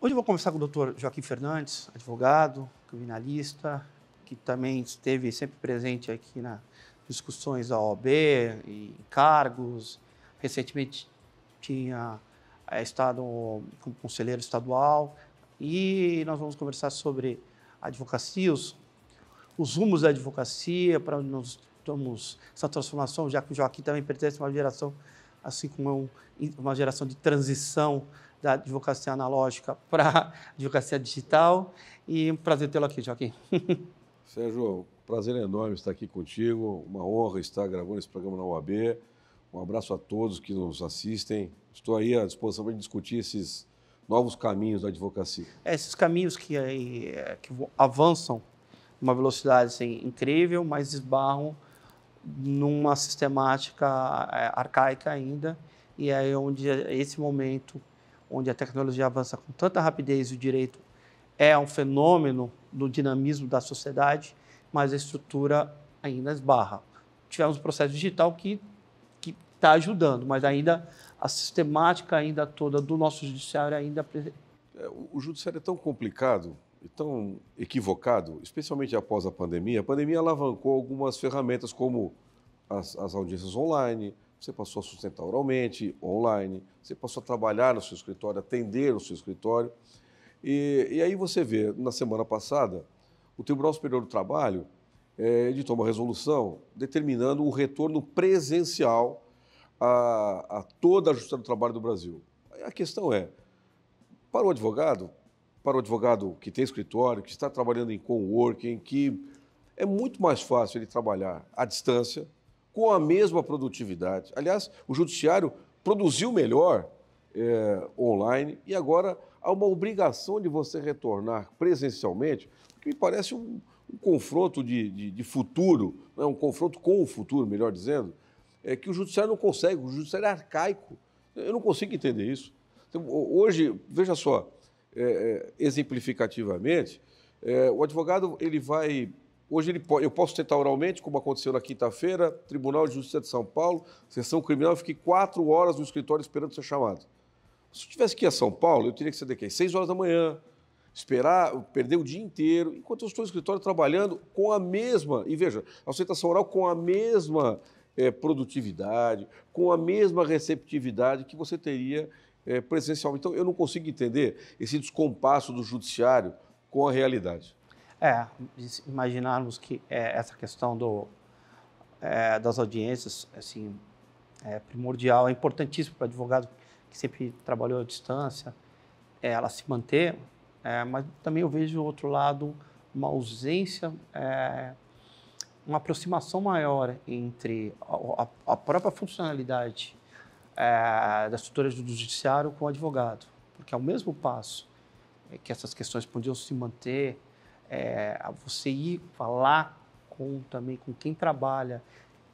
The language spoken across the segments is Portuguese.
Hoje eu vou conversar com o Dr. Joaquim Fernandes, advogado, criminalista, que também esteve sempre presente aqui nas discussões da OAB e cargos. Recentemente tinha é, estado como conselheiro estadual e nós vamos conversar sobre advocacia, os, rumos da advocacia, para nos estamos essa transformação, já que o Joaquim também pertence a uma geração, assim como eu, é uma geração de transição da advocacia analógica para advocacia digital. E um prazer tê-lo aqui, Joaquim. Sérgio, prazer é enorme estar aqui contigo, uma honra estar gravando esse programa na UAB. Um abraço a todos que nos assistem. Estou aí à disposição para discutir esses novos caminhos da advocacia. É, esses caminhos que, eh, que avançam uma velocidade assim, incrível, mas esbarram numa sistemática é, arcaica ainda, e é onde é, esse momento, onde a tecnologia avança com tanta rapidez e o direito é um fenômeno do dinamismo da sociedade, mas a estrutura ainda esbarra. Tivemos o um processo digital que está ajudando, mas ainda a sistemática ainda toda do nosso judiciário ainda é, o judiciário é tão complicado e tão equivocado, especialmente após a pandemia. A pandemia alavancou algumas ferramentas como as, as audiências online, você passou a sustentar oralmente, online, você passou a trabalhar no seu escritório, atender no seu escritório. E, e aí você vê, na semana passada, o Tribunal Superior do Trabalho é, editou uma resolução determinando o retorno presencial a, a toda a Justiça do Trabalho do Brasil. A questão é, para o advogado, para o advogado que tem escritório, que está trabalhando em coworking, que é muito mais fácil ele trabalhar à distância, com a mesma produtividade. Aliás, o judiciário produziu melhor é, online e agora há uma obrigação de você retornar presencialmente, que me parece um, um confronto de, de, de futuro, né? um confronto com o futuro, melhor dizendo, é que o judiciário não consegue, o judiciário é arcaico. Eu não consigo entender isso. Então, hoje, veja só, é, exemplificativamente, é, o advogado ele vai Hoje ele eu posso tentar oralmente, como aconteceu na quinta-feira, Tribunal de Justiça de São Paulo, sessão criminal, eu fiquei quatro horas no escritório esperando ser chamado. Se eu tivesse que ir a São Paulo, eu teria que sair daqui às seis horas da manhã, esperar, perder o dia inteiro, enquanto eu estou no escritório trabalhando com a mesma, e veja, a oral com a mesma é, produtividade, com a mesma receptividade que você teria é, presencialmente. Então, eu não consigo entender esse descompasso do judiciário com a realidade. É, imaginarmos que é, essa questão do, é, das audiências, assim, é primordial, é importantíssimo para advogado que sempre trabalhou à distância, é, ela se manter, é, mas também eu vejo, do outro lado, uma ausência, é, uma aproximação maior entre a, a, a própria funcionalidade é, da estrutura do judiciário com o advogado, porque ao mesmo passo é, que essas questões podiam se manter é, você ir falar com também com quem trabalha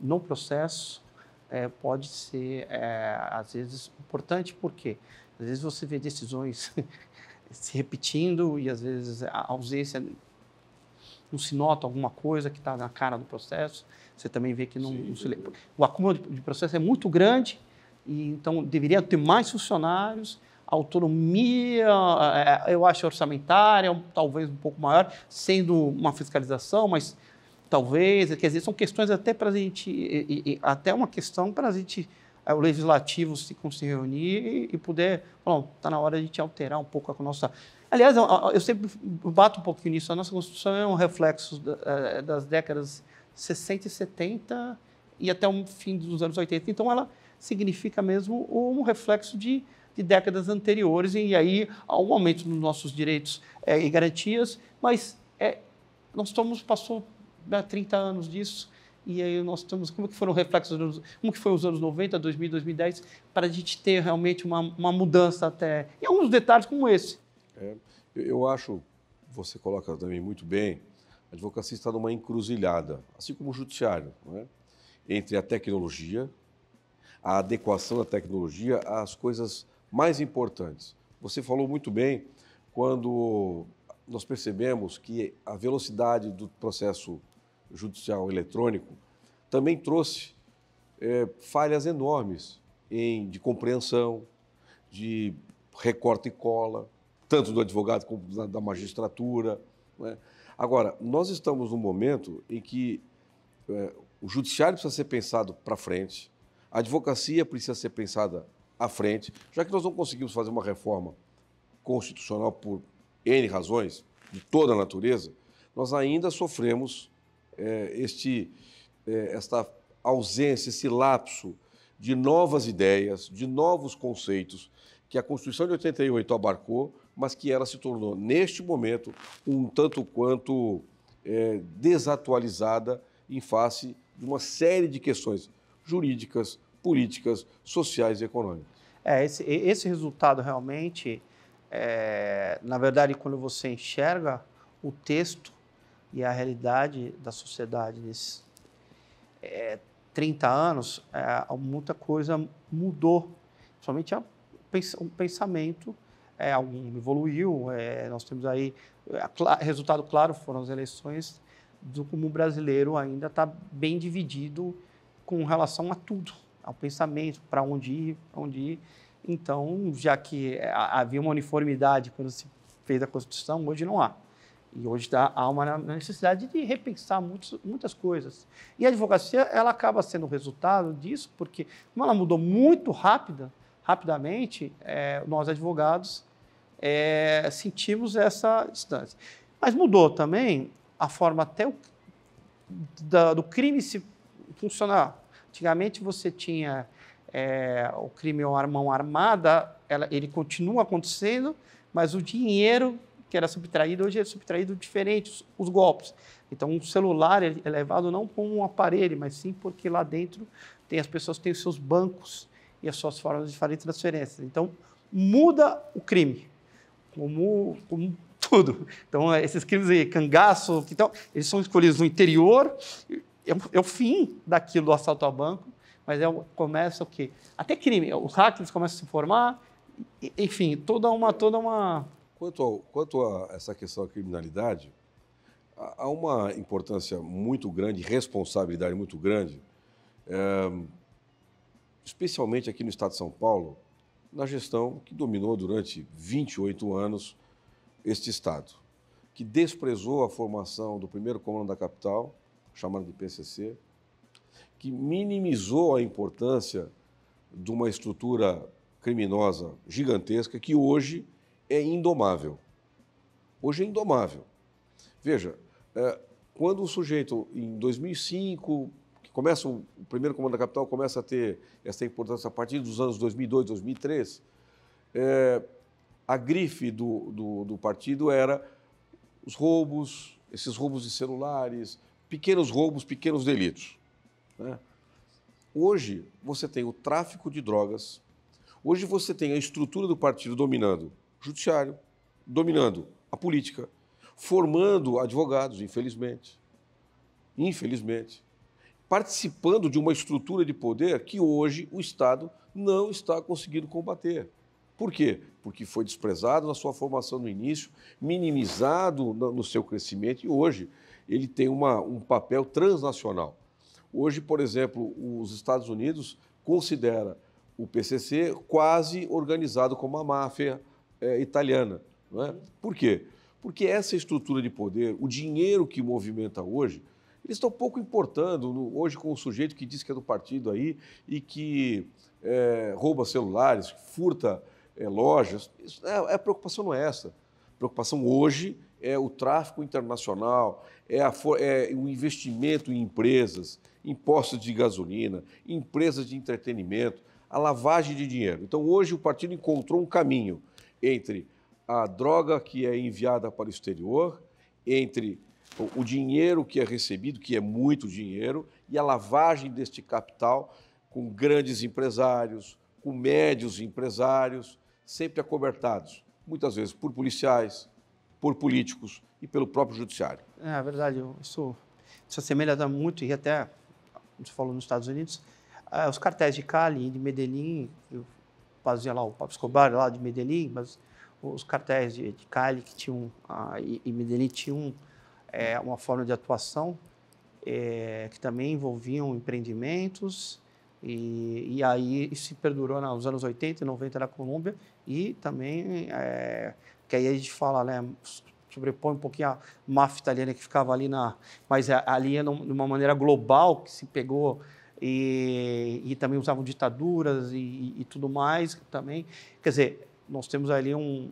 no processo é, pode ser é, às vezes importante porque às vezes você vê decisões se repetindo e às vezes a ausência não se nota alguma coisa que está na cara do processo você também vê que não, Sim, não se... o acúmulo de processo é muito grande e então deveria ter mais funcionários autonomia, é, é, eu acho orçamentária, talvez um pouco maior, sendo uma fiscalização, mas talvez, quer dizer, são questões até para a gente, até uma questão para a gente, é, o legislativo se, se reunir e, poder, bom, está na hora de gente alterar um pouco a nossa... Aliás, eu sempre bato um pouquinho nisso, a nossa Constituição é um reflexo das décadas 60 e 70 e até o fim dos anos 80, então ela significa mesmo um reflexo de de décadas anteriores, e aí há um aumento nos nossos direitos é, e garantias, mas é, nós estamos, passou há né, 30 anos disso, e aí nós estamos, como que foram reflexos, como que foi os anos 90, 2000, 2010, para a gente ter realmente uma, uma mudança até, e alguns detalhes como esse. É, eu acho, você coloca também muito bem, a advocacia está numa encruzilhada, assim como o judiciário, né? entre a tecnologia, a adequação da tecnologia às coisas mais importantes. Você falou muito bem quando nós percebemos que a velocidade do processo judicial eletrônico também trouxe é, falhas enormes em, de compreensão, de recorte e cola, tanto do advogado como da, da magistratura. Né? Agora, nós estamos num momento em que é, o judiciário precisa ser pensado para frente, a advocacia precisa ser pensada à frente, já que nós não conseguimos fazer uma reforma constitucional por N razões, de toda a natureza, nós ainda sofremos é, este, é, esta ausência, esse lapso de novas ideias, de novos conceitos que a Constituição de 88 abarcou, mas que ela se tornou, neste momento, um tanto quanto é, desatualizada em face de uma série de questões jurídicas, políticas sociais e econômicas. É, esse, esse resultado realmente, é, na verdade, quando você enxerga o texto e a realidade da sociedade nesses é, 30 anos, é, muita coisa mudou, somente o pensamento é, algum evoluiu. É, nós temos aí é, resultado claro foram as eleições do como o brasileiro ainda está bem dividido com relação a tudo ao pensamento, para onde ir, para onde ir. Então, já que é, havia uma uniformidade quando se fez a Constituição, hoje não há. E hoje tá, há uma necessidade de repensar muitos, muitas coisas. E a advocacia ela acaba sendo o resultado disso, porque como ela mudou muito rápida, rapidamente, é, nós advogados é, sentimos essa distância. Mas mudou também a forma até o, da, do crime se funcionar. Antigamente você tinha é, o crime à é mão armada, ela, ele continua acontecendo, mas o dinheiro que era subtraído hoje é subtraído diferente, os, os golpes. Então, um celular é levado não como um aparelho, mas sim porque lá dentro tem as pessoas têm os seus bancos e as suas formas de fazer transferências. Então, muda o crime, como, como tudo. Então, é, esses crimes de cangaço, então, eles são escolhidos no interior é o, é o fim daquilo do assalto ao banco, mas é o, começa o quê? Até crime. Os hackers começam a se formar, enfim, toda uma. Toda uma... Quanto, ao, quanto a essa questão da criminalidade, há uma importância muito grande, responsabilidade muito grande, é, especialmente aqui no estado de São Paulo, na gestão que dominou durante 28 anos este estado, que desprezou a formação do primeiro comando da capital chamado de PCC, que minimizou a importância de uma estrutura criminosa gigantesca que hoje é indomável. Hoje é indomável. Veja, é, quando o sujeito, em 2005, que começa o primeiro comando da capital começa a ter essa importância a partir dos anos 2002, 2003, é, a grife do, do, do partido era os roubos, esses roubos de celulares, pequenos roubos, pequenos delitos. Né? Hoje você tem o tráfico de drogas, hoje você tem a estrutura do partido dominando o judiciário, dominando a política, formando advogados, infelizmente. Infelizmente. Participando de uma estrutura de poder que hoje o Estado não está conseguindo combater. Por quê? Porque foi desprezado na sua formação no início, minimizado no seu crescimento e hoje ele tem uma, um papel transnacional. Hoje, por exemplo, os Estados Unidos considera o PCC quase organizado como a máfia é, italiana. Não é? Por quê? Porque essa estrutura de poder, o dinheiro que movimenta hoje, eles estão pouco importando no, hoje com o sujeito que diz que é do partido aí e que é, rouba celulares, furta é, lojas. Isso, é, é, a preocupação não é essa. A preocupação hoje é o tráfico internacional, é, a, é o investimento em empresas, impostos de gasolina, empresas de entretenimento, a lavagem de dinheiro. Então, hoje, o partido encontrou um caminho entre a droga que é enviada para o exterior, entre o dinheiro que é recebido, que é muito dinheiro, e a lavagem deste capital com grandes empresários, com médios empresários, sempre acobertados, muitas vezes por policiais, por políticos e pelo próprio judiciário. É, é verdade, isso se assemelha muito, e até, você falou nos Estados Unidos, ah, os cartéis de Cali e de Medellín, eu fazia lá o Pablo Escobar lá de Medellín, mas os cartéis de, de Cali que tinham, ah, e, e Medellín tinham é, uma forma de atuação é, que também envolviam empreendimentos, e, e aí se perdurou nos anos 80 e 90 na Colômbia, e também é, que aí a gente fala, né, sobrepõe um pouquinho a máfia italiana que ficava ali na, mas é, ali é de uma maneira global que se pegou e, e também usavam ditaduras e, e, tudo mais também, quer dizer, nós temos ali um,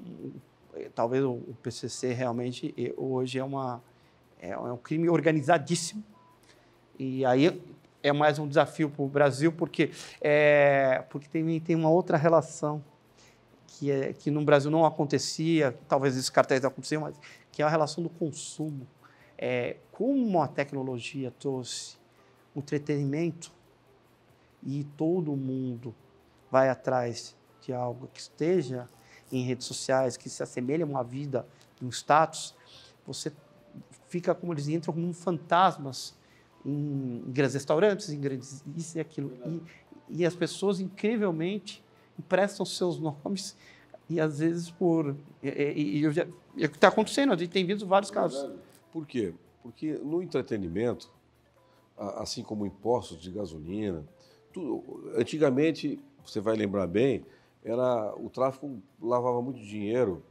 talvez o PCC realmente hoje é uma é, é um crime organizadíssimo e aí é mais um desafio para o Brasil porque é, porque tem tem uma outra relação que, é, que no Brasil não acontecia, talvez esses cartéis não aconteciam, mas que é a relação do consumo. É, como a tecnologia trouxe o entretenimento e todo mundo vai atrás de algo que esteja em redes sociais, que se assemelha a uma vida, um status, você fica, como eles entram, como fantasmas em grandes restaurantes, em grandes isso e aquilo. E, e as pessoas, incrivelmente, prestam seus nomes e às vezes por. E, é o que está acontecendo, a gente tem visto vários é casos. Por quê? Porque no entretenimento, assim como impostos de gasolina, tudo, antigamente, você vai lembrar bem, era o tráfico lavava muito dinheiro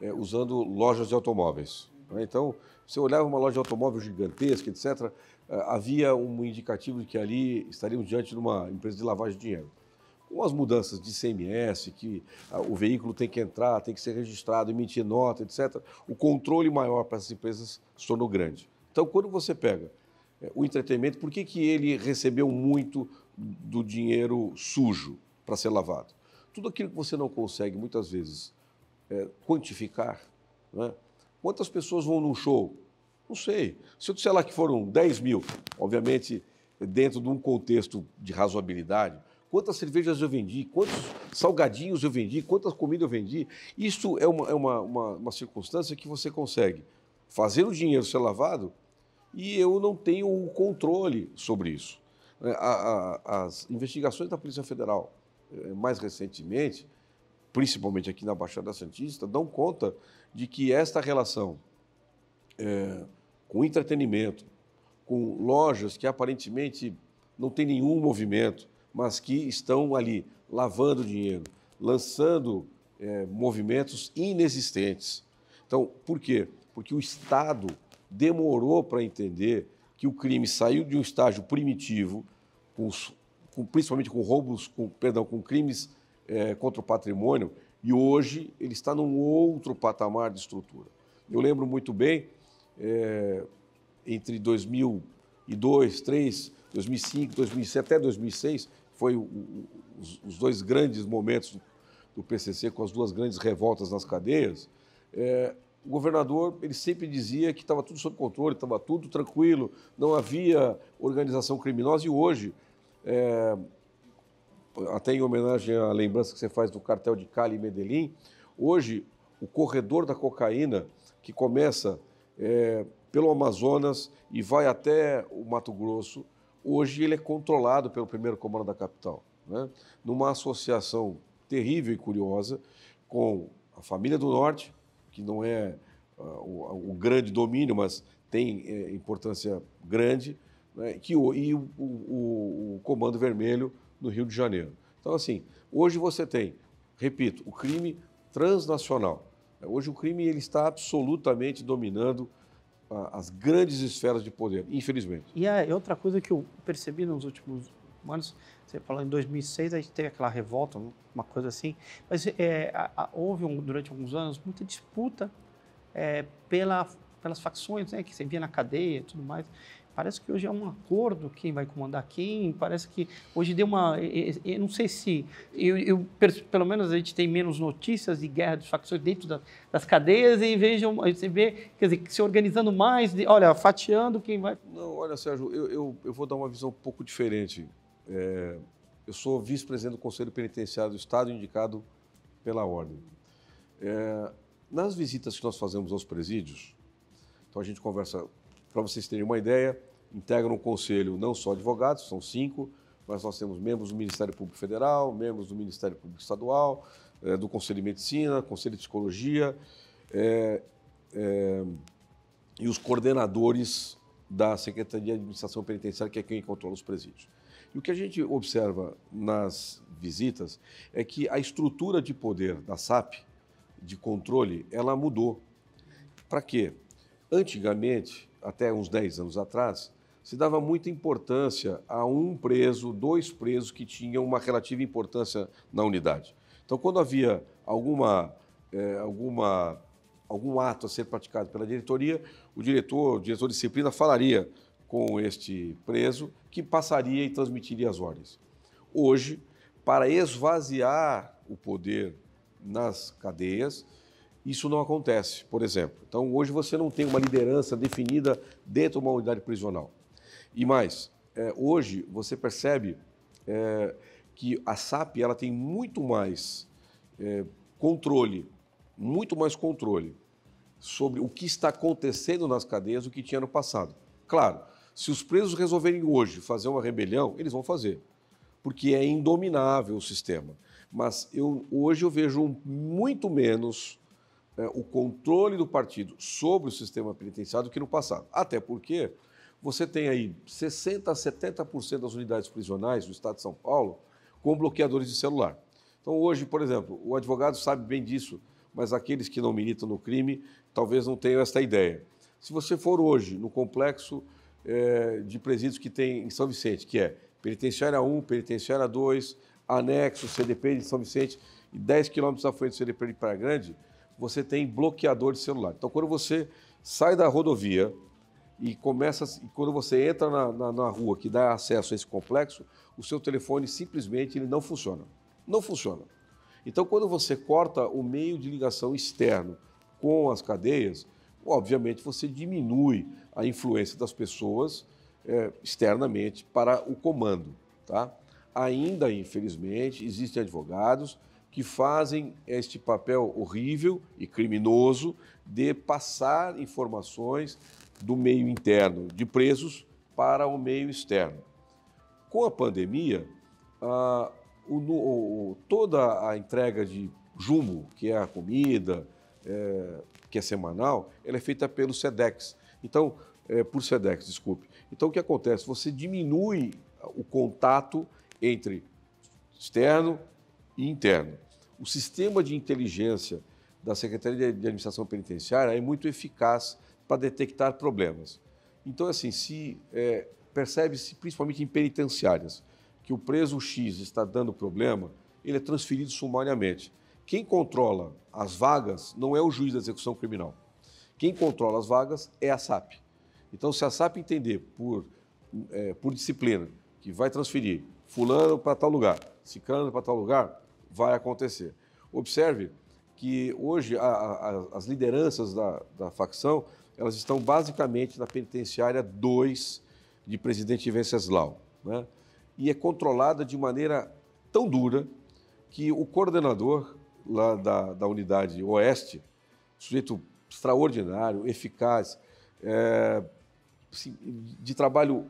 é, usando lojas de automóveis. Né? Então, você olhava uma loja de automóvel gigantesca, etc., é, havia um indicativo de que ali estaríamos diante de uma empresa de lavagem de dinheiro com as mudanças de CMS que ah, o veículo tem que entrar, tem que ser registrado, emitir nota, etc., o controle maior para as empresas se tornou grande. Então, quando você pega eh, o entretenimento, por que, que ele recebeu muito do dinheiro sujo para ser lavado? Tudo aquilo que você não consegue, muitas vezes, eh, é, quantificar. Né? Quantas pessoas vão num show? Não sei. Se eu disser lá que foram 10 mil, obviamente, dentro de um contexto de razoabilidade, quantas cervejas eu vendi, quantos salgadinhos eu vendi, quantas comidas eu vendi. Isso é uma, é uma, uma, uma circunstância que você consegue fazer o dinheiro ser lavado e eu não tenho o controle sobre isso. É, a, a, as investigações da Polícia Federal, é, mais recentemente, principalmente aqui na Baixada Santista, dão conta de que esta relação é, com entretenimento, com lojas que aparentemente não tem nenhum movimento, mas que estão ali lavando dinheiro, lançando é, movimentos inexistentes. Então, por quê? Porque o Estado demorou para entender que o crime saiu de um estágio primitivo, com, com, principalmente com roubos, com, perdão, com crimes é, contra o patrimônio, e hoje ele está num outro patamar de estrutura. Eu lembro muito bem, é, entre 2002, 2003, 2005, 2007 até 2006, foi o, os dois grandes momentos do PCC, com as duas grandes revoltas nas cadeias, é, o governador ele sempre dizia que estava tudo sob controle, estava tudo tranquilo, não havia organização criminosa. E hoje, é, até em homenagem à lembrança que você faz do cartel de Cali e Medellín, hoje o corredor da cocaína que começa é, pelo Amazonas e vai até o Mato Grosso hoje ele é controlado pelo primeiro comando da capital, né? numa associação terrível e curiosa com a família do Norte, que não é uh, o, o, grande domínio, mas tem é, importância grande, né? que, e o, o, o Comando Vermelho no Rio de Janeiro. Então, assim, hoje você tem, repito, o crime transnacional. Hoje o crime ele está absolutamente dominando as grandes esferas de poder, infelizmente. E é outra coisa que eu percebi nos últimos anos, você falou em 2006, a gente teve aquela revolta, uma coisa assim, mas é, houve um, durante alguns anos muita disputa é, pela, pelas facções né, que você via na cadeia e tudo mais. Parece que hoje é um acordo quem vai comandar quem, parece que hoje deu uma. Eu não sei se. Eu, eu pelo menos a gente tem menos notícias de guerra de facções dentro da, das cadeias e vejam, você vê, quer dizer, se organizando mais, de, olha, fatiando quem vai. Não, olha, Sérgio, eu, eu, eu vou dar uma visão um pouco diferente. É, eu sou vice-presidente do Conselho Penitenciário do Estado, indicado pela Ordem. É, nas visitas que nós fazemos aos presídios, então a gente conversa, para vocês terem uma ideia, integram o conselho não só advogados, são cinco, mas nós temos membros do Ministério Público Federal, membros do Ministério Público Estadual, é, do Conselho de Medicina, Conselho de Psicologia é, é, e os coordenadores da Secretaria de Administração Penitenciária, que é quem controla os presídios. E o que a gente observa nas visitas é que a estrutura de poder da SAP, de controle, ela mudou. Para quê? Antigamente, até uns 10 anos atrás, se dava muita importância a um preso, dois presos que tinham uma relativa importância na unidade. Então, quando havia alguma, é, alguma, algum ato a ser praticado pela diretoria, o diretor, o diretor de disciplina, falaria com este preso que passaria e transmitiria as ordens. Hoje, para esvaziar o poder nas cadeias, isso não acontece, por exemplo. Então, hoje você não tem uma liderança definida dentro de uma unidade prisional. E mais, é, hoje você percebe é, que a SAP ela tem muito mais é, controle, muito mais controle sobre o que está acontecendo nas cadeias do que tinha no passado. Claro, se os presos resolverem hoje fazer uma rebelião, eles vão fazer, porque é indominável o sistema. Mas eu, hoje eu vejo muito menos é, o controle do partido sobre o sistema penitenciário do que no passado. Até porque você tem aí 60% a 70% das unidades prisionais do Estado de São Paulo com bloqueadores de celular. Então, hoje, por exemplo, o advogado sabe bem disso, mas aqueles que não militam no crime talvez não tenham esta ideia. Se você for hoje no complexo é, de presídios que tem em São Vicente, que é Penitenciária 1, Penitenciária 2, anexo, CDP de São Vicente, e 10 quilômetros à frente do CDP de Praia Grande, você tem bloqueador de celular. Então, quando você sai da rodovia, e começa, e quando você entra na, na, na, rua que dá acesso a esse complexo, o seu telefone simplesmente ele não funciona. Não funciona. Então, quando você corta o meio de ligação externo com as cadeias, obviamente você diminui a influência das pessoas é, externamente para o comando. Tá? Ainda, infelizmente, existem advogados que fazem este papel horrível e criminoso de passar informações do meio interno de presos para o meio externo. Com a pandemia, o, o, toda a entrega de jumbo, que é a comida, é, que é semanal, ela é feita pelo SEDEX. Então, é, por SEDEX, desculpe. Então, o que acontece? Você diminui o contato entre externo e interno. O sistema de inteligência da Secretaria de Administração Penitenciária é muito eficaz para detectar problemas. Então, é assim, se é, percebe-se, principalmente em penitenciárias, que o preso X está dando problema, ele é transferido sumariamente. Quem controla as vagas não é o juiz da execução criminal. Quem controla as vagas é a SAP. Então, se a SAP entender por, é, por disciplina que vai transferir fulano para tal lugar, ciclano para tal lugar, vai acontecer. Observe que hoje a, a, as lideranças da, da facção elas estão basicamente na penitenciária 2 de Presidente Venceslau. Né? E é controlada de maneira tão dura que o coordenador lá da, da unidade oeste, sujeito extraordinário, eficaz, é, assim, de trabalho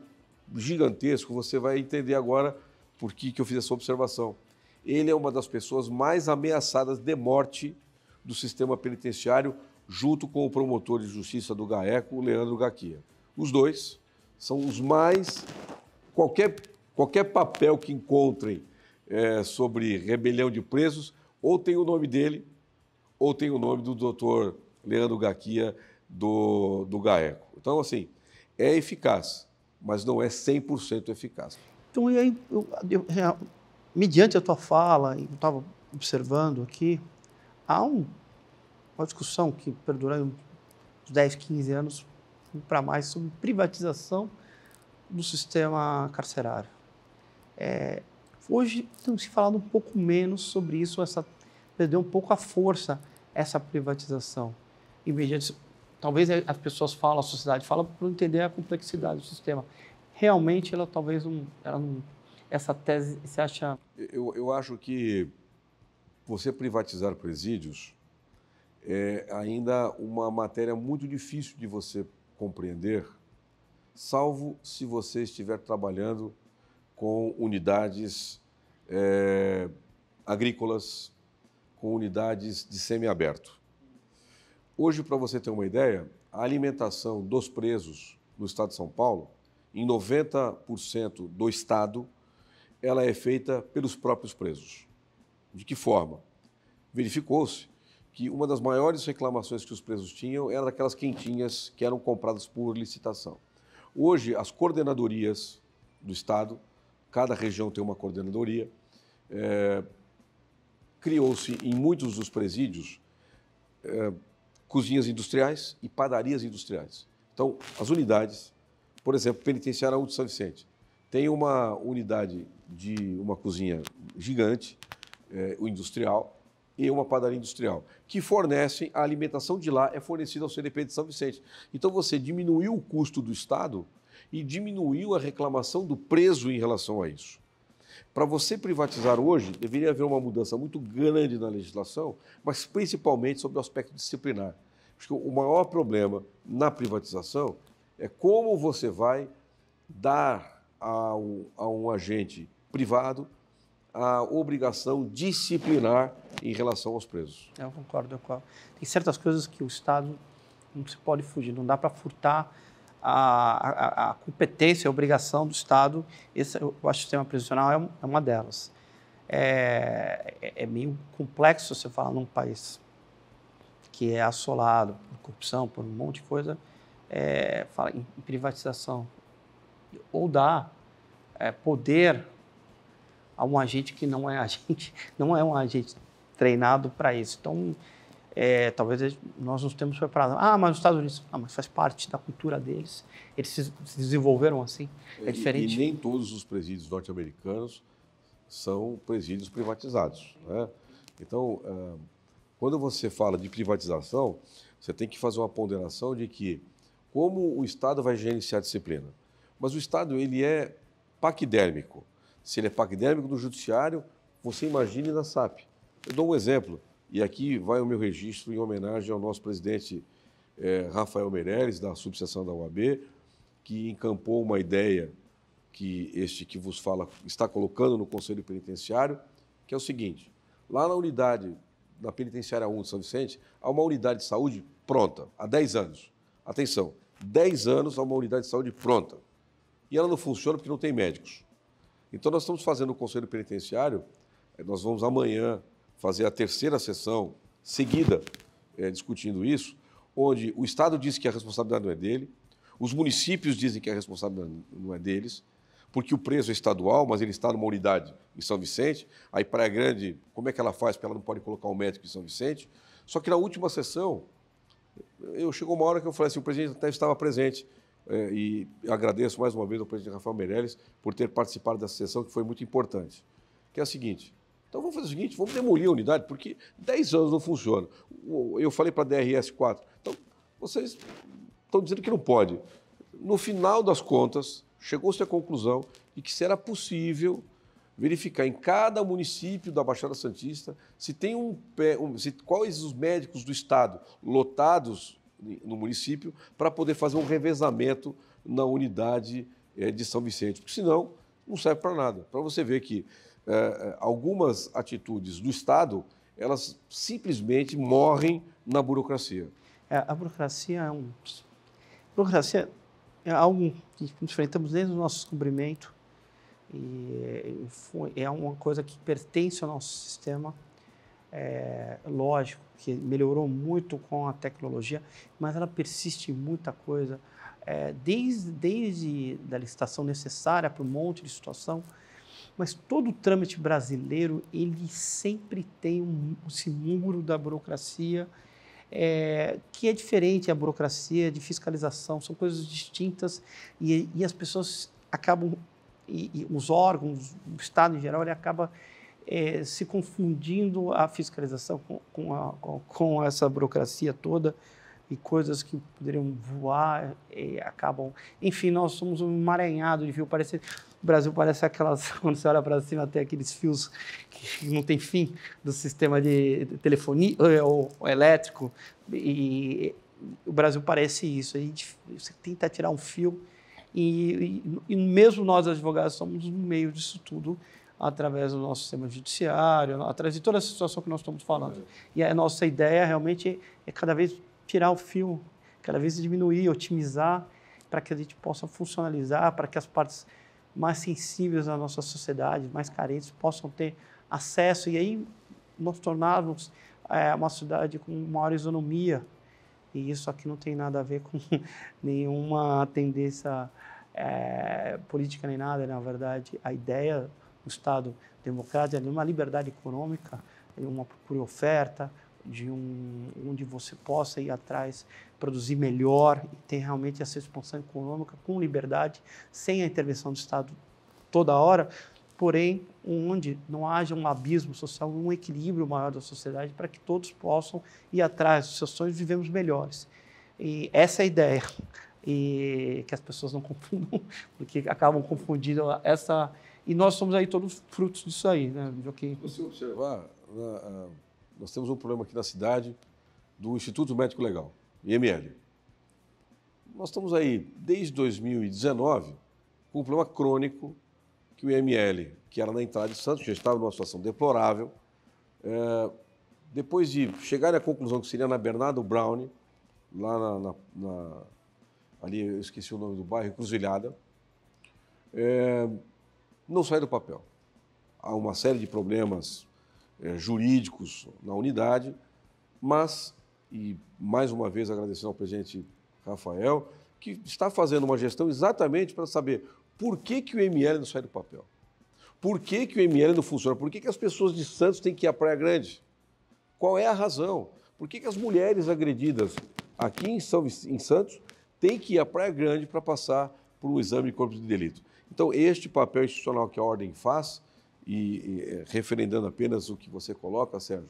gigantesco, você vai entender agora por que, que eu fiz essa observação. Ele é uma das pessoas mais ameaçadas de morte do sistema penitenciário junto com o promotor de justiça do GAECO, o Leandro Gaquia. Os dois são os mais. Qualquer, qualquer papel que encontrem é, sobre rebelião de presos, ou tem o nome dele, ou tem o nome do doutor Leandro Gaquia do, do GAECO. Então, assim, é eficaz, mas não é 100% eficaz. Então, e aí, eu, eu, mediante a tua fala, eu estava observando aqui, há um uma discussão que perdurou uns 10, 15 anos para mais sobre privatização do sistema carcerário. É, hoje temos se falado um pouco menos sobre isso, essa, perdeu um pouco a força essa privatização. E, talvez é, as pessoas falam, a sociedade fala, para entender a complexidade do sistema. Realmente, ela talvez não, ela não essa tese se acha. Eu, eu acho que você privatizar presídios é ainda uma matéria muito difícil de você compreender, salvo se você estiver trabalhando com unidades é, agrícolas, com unidades de semiaberto. Hoje, para você ter uma ideia, a alimentação dos presos no estado de São Paulo, em 90% do estado, ela é feita pelos próprios presos. De que forma? Verificou-se que uma das maiores reclamações que os presos tinham era daquelas quentinhas que eram compradas por licitação. Hoje, as coordenadorias do Estado, cada região tem uma coordenadoria, é, criou-se em muitos dos presídios é, cozinhas industriais e padarias industriais. Então, as unidades, por exemplo, penitenciária de é São Vicente, tem uma unidade de uma cozinha gigante, é, o industrial, e uma padaria industrial, que fornecem a alimentação de lá é fornecida ao CDP de São Vicente. Então você diminuiu o custo do Estado e diminuiu a reclamação do preso em relação a isso. Para você privatizar hoje, deveria haver uma mudança muito grande na legislação, mas principalmente sobre o aspecto disciplinar. Porque o maior problema na privatização é como você vai dar a um, a um agente privado a obrigação disciplinar em relação aos presos. Eu concordo com Tem certas coisas que o Estado não se pode fugir, não dá para furtar a, a, a, competência, a obrigação do Estado. Esse, eu acho que o sistema prisional é, é uma delas. É, é, é meio complexo você falar num país que é assolado por corrupção, por um monte de coisa, é, fala em privatização. Ou dá é, poder a um agente que não é agente, não é um agente treinado para isso. Então, é, talvez nós nos temos preparado. Ah, mas os Estados Unidos, ah, mas faz parte da cultura deles. Eles se, desenvolveram assim. É e, diferente. E nem todos os presídios norte-americanos são presídios privatizados. Né? Então, é, quando você fala de privatização, você tem que fazer uma ponderação de que como o Estado vai gerenciar a disciplina. Mas o Estado ele é paquidérmico se ele é paquidérmico do judiciário, você imagine na SAP. Eu dou um exemplo, e aqui vai o meu registro em homenagem ao nosso presidente é, Rafael Meireles, da subseção da UAB, que encampou uma ideia que este que vos fala está colocando no Conselho Penitenciário, que é o seguinte: lá na unidade, na Penitenciária 1 de São Vicente, há uma unidade de saúde pronta, há 10 anos. Atenção, 10 anos há uma unidade de saúde pronta. E ela não funciona porque não tem médicos. Então, nós estamos fazendo o Conselho Penitenciário, eh, nós vamos amanhã fazer a terceira sessão seguida é, discutindo isso, onde o Estado diz que a responsabilidade não é dele, os municípios dizem que a responsabilidade não é deles, porque o preso é estadual, mas ele está numa unidade em São Vicente, aí Praia Grande, como é que ela faz? Porque ela não pode colocar um médico em São Vicente. Só que na última sessão, eu chegou uma hora que eu falei assim, o presidente até estava presente, é, e agradeço mais uma vez ao presidente Rafael Meirelles por ter participado dessa sessão, que foi muito importante. Que é a seguinte: então vamos fazer o seguinte, vamos demolir a unidade, porque 10 anos não funciona. Eu falei para a DRS 4, então vocês estão dizendo que não pode. No final das contas, chegou-se à conclusão de que será possível verificar em cada município da Baixada Santista se tem um, se, quais os médicos do estado lotados no município para poder fazer um revezamento na unidade eh, de São Vicente, porque senão não serve para nada. Para você ver que é, algumas atitudes do Estado elas simplesmente morrem na burocracia. É, a burocracia é um burocracia é algo que enfrentamos desde o nosso descobrimento e foi, é uma coisa que pertence ao nosso sistema é, lógico que melhorou muito com a tecnologia, mas ela persiste em muita coisa, é, desde, desde a licitação necessária para um monte de situação, mas todo o trâmite brasileiro, ele sempre tem um, esse muro da burocracia, é, que é diferente a burocracia de fiscalização, são coisas distintas e, e as pessoas acabam, e, e os órgãos, o Estado em geral, ele acaba é, se confundindo a fiscalização com, com, a, com, essa burocracia toda e coisas que poderiam voar e é, acabam. Enfim, nós somos um emaranhado de fio. Parece, o Brasil parece aquelas, quando você olha para cima, até aqueles fios que não tem fim do sistema de telefonia ou, é, ou elétrico. E o Brasil parece isso. Aí você tenta tirar um fio e, e, e mesmo nós, advogados, somos no meio disso tudo através do nosso sistema judiciário, através de toda a situação que nós estamos falando. E a nossa ideia realmente é cada vez tirar o fio, cada vez diminuir, otimizar, para que a gente possa funcionalizar, para que as partes mais sensíveis da nossa sociedade, mais carentes, possam ter acesso e aí nos tornarmos é, uma cidade com maior isonomia. E isso aqui não tem nada a ver com nenhuma tendência é, política nem nada, na verdade, a ideia um Estado democrático, de uma liberdade econômica, de uma procura e oferta, de um, onde você possa ir atrás, produzir melhor e ter realmente essa expansão econômica com liberdade, sem a intervenção do Estado toda hora, porém onde não haja um abismo social, um equilíbrio maior da sociedade para que todos possam ir atrás dos seus sonhos e vivemos melhores. E essa é a ideia, e que as pessoas não confundam, porque acabam confundindo essa e nós somos aí todos frutos disso aí, né, Joaquim? Se você observar, né, ah, nós temos um problema aqui na cidade do Instituto Médico Legal, IML. Nós estamos aí, desde 2019, com um problema crônico que o IML, que era na entrada de Santos, já estava numa situação deplorável, é, depois de chegar à conclusão que seria na Bernardo Brown, lá na, na, na ali eu esqueci o nome do bairro, Cruzilhada, é, não sai do papel. Há uma série de problemas é, jurídicos na unidade, mas, e mais uma vez agradecendo ao presidente Rafael, que está fazendo uma gestão exatamente para saber por que, que o ML não sai do papel. Por que, que o ML não funciona? Por que, que as pessoas de Santos têm que ir à Praia Grande? Qual é a razão? Por que, que as mulheres agredidas aqui em, São, em Santos têm que ir à Praia Grande para passar por um exame de corpo de delito? Então, este papel institucional que a ordem faz, e, e é, referendando apenas o que você coloca, Sérgio,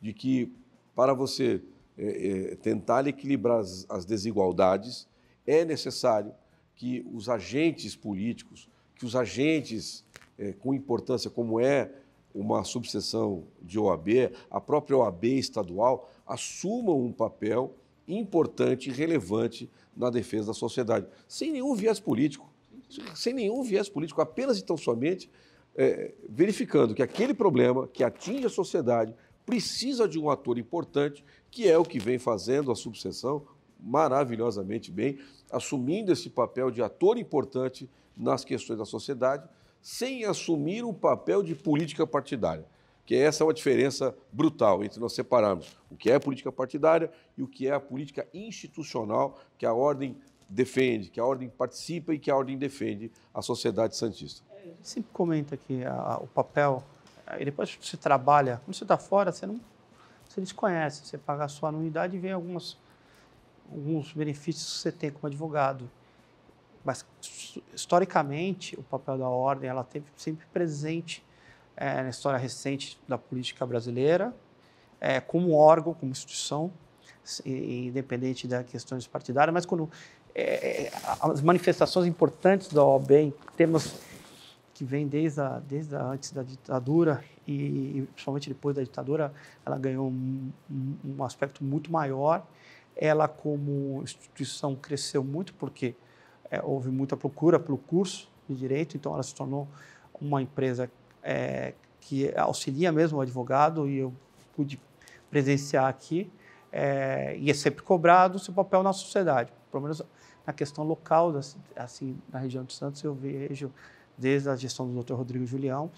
de que para você é, é, tentar equilibrar as, as desigualdades, é necessário que os agentes políticos, que os agentes é, com importância, como é uma subseção de OAB, a própria OAB estadual, assumam um papel importante e relevante na defesa da sociedade, sem nenhum viés político sem nenhum viés político, apenas e tão somente é, verificando que aquele problema que atinge a sociedade precisa de um ator importante, que é o que vem fazendo a subseção maravilhosamente bem, assumindo esse papel de ator importante nas questões da sociedade, sem assumir um papel de política partidária. Que é essa é uma diferença brutal entre nós separarmos o que é política partidária e o que é a política institucional que é a ordem defende, que a ordem participa e que a ordem defende a sociedade santista. A gente sempre comenta que a, o papel, e depois que você trabalha, quando você está fora, você não você desconhece, você paga a sua anuidade e vem algumas, alguns benefícios que você tem como advogado. Mas, historicamente, o papel da ordem ela teve sempre presente é, na história recente da política brasileira, é, como órgão, como instituição, independente das questões partidárias, mas quando é, é, as manifestações importantes da OAB temos temas que vem desde, a, desde a antes da ditadura e, principalmente depois da ditadura, ela ganhou um, um aspecto muito maior. Ela, como instituição, cresceu muito porque é, houve muita procura pelo curso de direito, então ela se tornou uma empresa é, que auxilia mesmo o advogado e eu pude presenciar aqui. É, e é sempre cobrado seu papel na sociedade, pelo menos na questão local, assim, assim, na região de Santos, eu vejo, desde a gestão do Dr. Rodrigo Julião,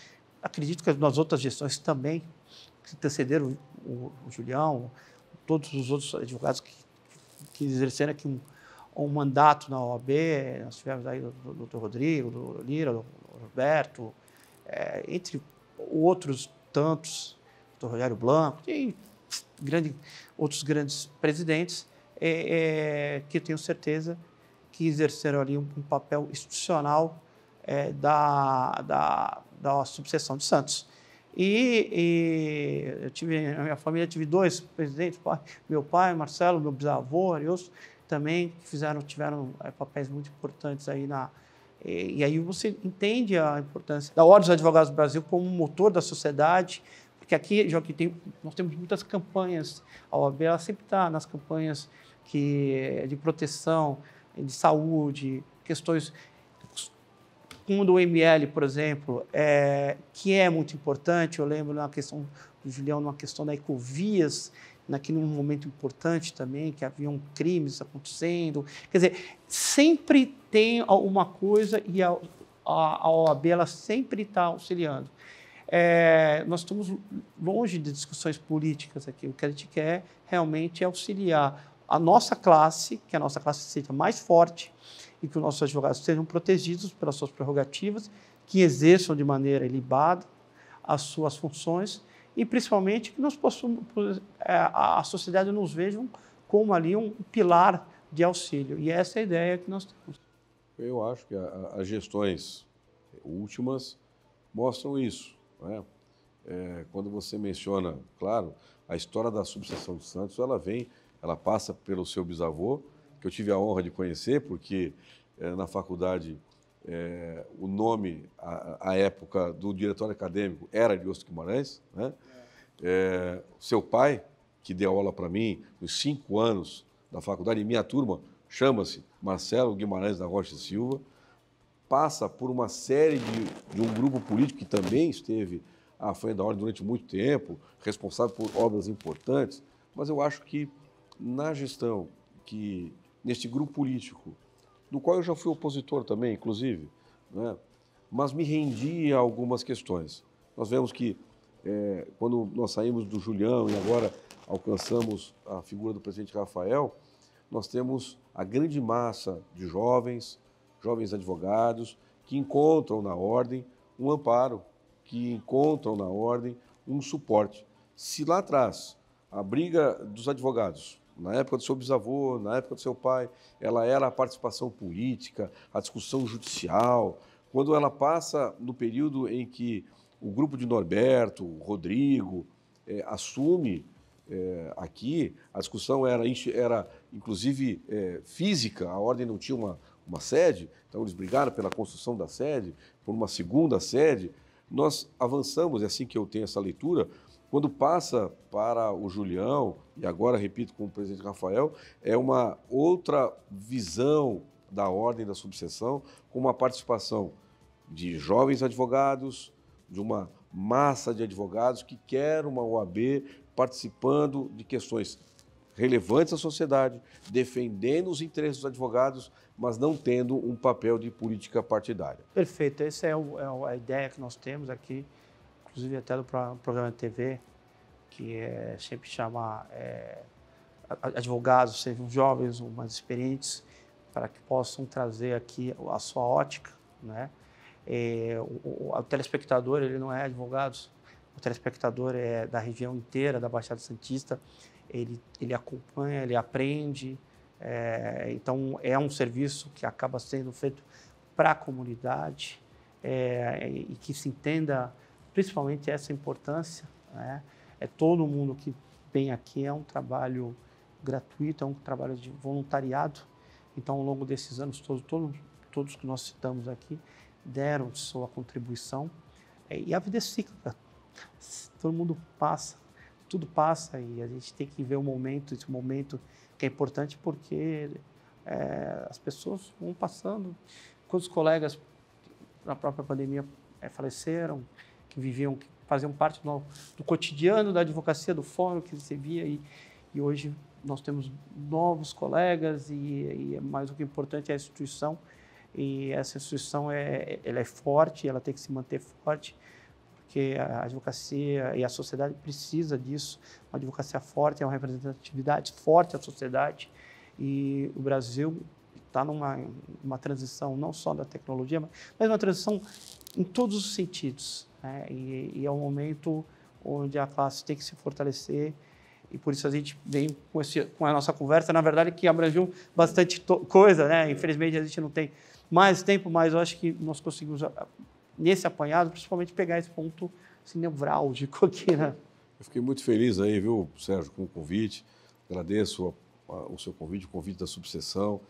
acredito que nas outras gestões também, que antecederam o, o Julião, todos os outros advogados que, que exerceram aqui um, um mandato na OAB, nós tivemos aí o Dr. Rodrigo, o Lira, o Roberto, é, entre outros tantos, o Dr. Rogério Blanco, e grande, outros grandes presidentes, é, é, que eu tenho certeza que exerceram ali um, um papel institucional é, da, da, da subseção de Santos. E, e, eu tive, na minha família tive dois presidentes, meu pai, Marcelo, meu bisavô, Arius, também fizeram, tiveram é, papéis muito importantes aí na... E, e, aí você entende a importância da Ordem dos Advogados do Brasil como um motor da sociedade, porque aqui, já que tem, nós temos muitas campanhas, a OAB ela sempre está nas campanhas que, de proteção, de saúde, questões como do ML, por exemplo, é, que é muito importante. Eu lembro na questão do Julião, na questão da Ecovias, naquele né, momento importante também, que haviam crimes acontecendo. Quer dizer, sempre tem alguma coisa e a, a, a OAB ela sempre está auxiliando. É, nós estamos longe de discussões políticas aqui. O que a gente quer realmente é auxiliar a nossa classe, que é a nossa classe seja mais forte e que os nossos advogados sejam protegidos pelas suas prerrogativas, que exerçam de maneira ilibada as suas funções e, principalmente, que nós possamos, é, a sociedade nos veja como ali um pilar de auxílio. E essa é a ideia que nós temos. Eu acho que as gestões últimas mostram isso. Né? É, quando você menciona, claro, a história da subseção de Santos, ela vem ela passa pelo seu bisavô, que eu tive a honra de conhecer, porque é, na faculdade é, o nome, à época, do diretório acadêmico era Ariosto Guimarães. Né? É, seu pai, que deu aula para mim nos cinco anos da faculdade, e minha turma chama-se Marcelo Guimarães da Rocha Silva, passa por uma série de, de um grupo político que também esteve à frente da ordem durante muito tempo, responsável por obras importantes, mas eu acho que na gestão que neste grupo político, do qual eu já fui opositor também, inclusive, né? mas me rendi a algumas questões. Nós vemos que é, quando nós saímos do Julião e agora alcançamos a figura do presidente Rafael, nós temos a grande massa de jovens, jovens advogados, que encontram na ordem um amparo, que encontram na ordem um suporte. Se lá atrás a briga dos advogados na época do seu bisavô, na época do seu pai, ela era a participação política, a discussão judicial. Quando ela passa no período em que o grupo de Norberto, Rodrigo, é, assume é, aqui, a discussão era, era inclusive é, física, a ordem não tinha uma, uma sede, então eles brigaram pela construção da sede, por uma segunda sede. Nós avançamos, é assim que eu tenho essa leitura, quando passa para o Julião, e agora repito com o presidente Rafael, é uma outra visão da ordem da subseção, com uma participação de jovens advogados, de uma massa de advogados que quer uma OAB participando de questões relevantes à sociedade, defendendo os interesses dos advogados, mas não tendo um papel de política partidária. Perfeito, essa é, é a ideia que nós temos aqui inclusive até do programa de TV, que é, sempre chama é, advogados, sejam jovens ou mais experientes, para que possam trazer aqui a sua ótica, né? É, o, o, o, telespectador ele não é advogado, o telespectador é da região inteira da Baixada Santista, ele ele acompanha, ele aprende, é, então é um serviço que acaba sendo feito para a comunidade é, e que se entenda principalmente essa importância. Né? É todo mundo que vem aqui, é um trabalho gratuito, é um trabalho de voluntariado. Então, ao longo desses anos todos, todos, todos que nós citamos aqui deram sua contribuição. É, e a vida é cíclica. Todo mundo passa, tudo passa e a gente tem que ver o momento, esse momento que é importante porque é, as pessoas vão passando. Quantos colegas na própria pandemia é, faleceram, que viviam, que faziam parte do, do cotidiano da advocacia, do fórum que você via e, e hoje nós temos novos colegas e, e é mais do que importante é a instituição e essa instituição é, ela é forte, ela tem que se manter forte, porque a advocacia e a sociedade precisa disso. Uma advocacia forte é uma representatividade forte à sociedade e o Brasil está numa uma transição não só da tecnologia, mas uma transição em todos os sentidos. Né? E, e, é um momento onde a classe tem que se fortalecer e por isso a gente vem com, esse, com a nossa conversa, na verdade, que abrangiu bastante coisa, né? Infelizmente a gente não tem mais tempo, mas eu acho que nós conseguimos, ah, nesse apanhado, principalmente pegar esse ponto assim, nevrálgico aqui, né? Eu fiquei muito feliz aí, viu, Sérgio, com o convite. Agradeço a, a, o seu convite, o convite da subseção,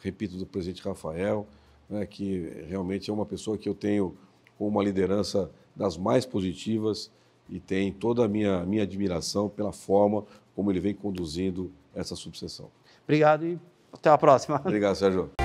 repito, do presidente Rafael, né, que realmente é uma pessoa que eu tenho com uma liderança das mais positivas e tem toda a minha, minha admiração pela forma como ele vem conduzindo essa subseção. Obrigado e até a próxima. Obrigado, Sérgio.